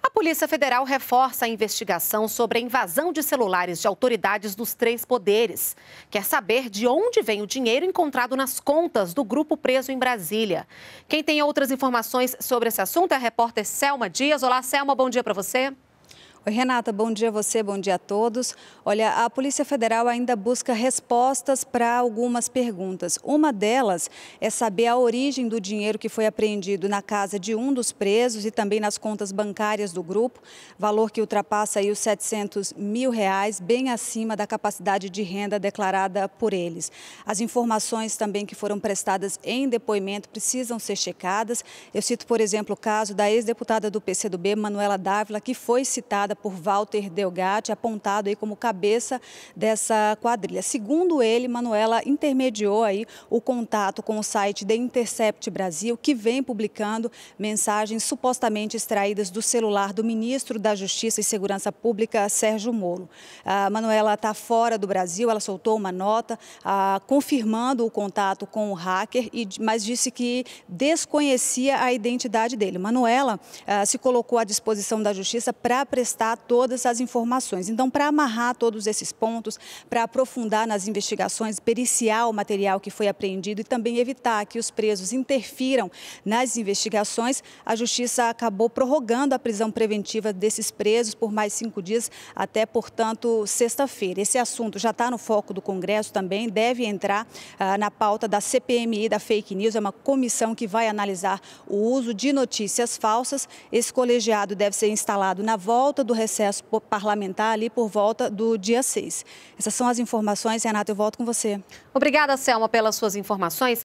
A Polícia Federal reforça a investigação sobre a invasão de celulares de autoridades dos três poderes. Quer saber de onde vem o dinheiro encontrado nas contas do grupo preso em Brasília. Quem tem outras informações sobre esse assunto é a repórter Selma Dias. Olá, Selma, bom dia para você. Renata, bom dia a você, bom dia a todos. Olha, a Polícia Federal ainda busca respostas para algumas perguntas. Uma delas é saber a origem do dinheiro que foi apreendido na casa de um dos presos e também nas contas bancárias do grupo, valor que ultrapassa aí os 700 mil reais, bem acima da capacidade de renda declarada por eles. As informações também que foram prestadas em depoimento precisam ser checadas. Eu cito, por exemplo, o caso da ex-deputada do PCdoB, Manuela Dávila, que foi citada por Walter Delgatti, apontado aí como cabeça dessa quadrilha. Segundo ele, Manuela intermediou aí o contato com o site The Intercept Brasil, que vem publicando mensagens supostamente extraídas do celular do ministro da Justiça e Segurança Pública, Sérgio Moro. A Manuela está fora do Brasil, ela soltou uma nota confirmando o contato com o hacker, e, mas disse que desconhecia a identidade dele. Manuela se colocou à disposição da Justiça para prestar dar todas as informações. Então, para amarrar todos esses pontos, para aprofundar nas investigações, periciar o material que foi apreendido e também evitar que os presos interfiram nas investigações, a Justiça acabou prorrogando a prisão preventiva desses presos por mais cinco dias, até, portanto, sexta-feira. Esse assunto já está no foco do Congresso também, deve entrar ah, na pauta da CPMI, da Fake News, é uma comissão que vai analisar o uso de notícias falsas. Esse colegiado deve ser instalado na volta do recesso parlamentar ali por volta do dia 6. Essas são as informações. Renata, eu volto com você. Obrigada, Selma, pelas suas informações.